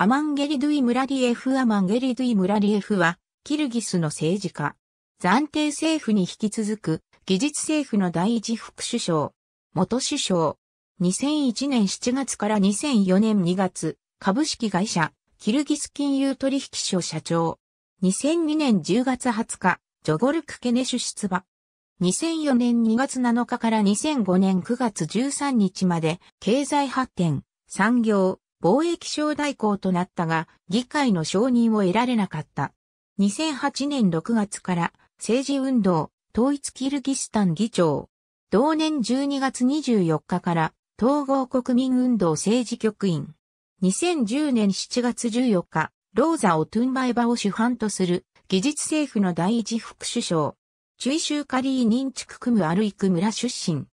アマンゲリドゥイ・ムラリエフ・アマンゲリドゥイ・ムラリエフは、キルギスの政治家。暫定政府に引き続く、技術政府の第一副首相。元首相。2001年7月から2004年2月、株式会社、キルギス金融取引所社長。2002年10月20日、ジョゴルク・ケネシュ出馬。2004年2月7日から2005年9月13日まで、経済発展、産業、貿易商代行となったが、議会の承認を得られなかった。2008年6月から政治運動、統一キルギスタン議長。同年12月24日から統合国民運動政治局員。2010年7月14日、ローザ・オトゥンバエバを主犯とする技術政府の第一副首相。中州カリー認知区クムアルイク村出身。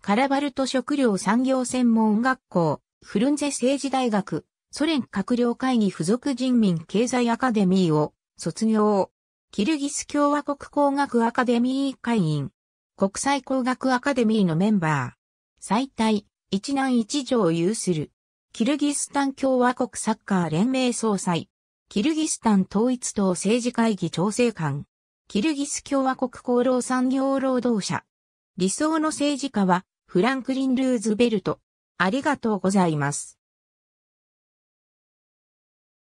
カラバルト食料産業専門学校、フルンゼ政治大学、ソ連閣僚会議附属人民経済アカデミーを卒業。キルギス共和国工学アカデミー会員。国際工学アカデミーのメンバー。最大、一男一女を有する。キルギスタン共和国サッカー連盟総裁。キルギスタン統一党政治会議調整官。キルギス共和国厚労産業労働者。理想の政治家は、フランクリン・ルーズベルト。ありがとうございます。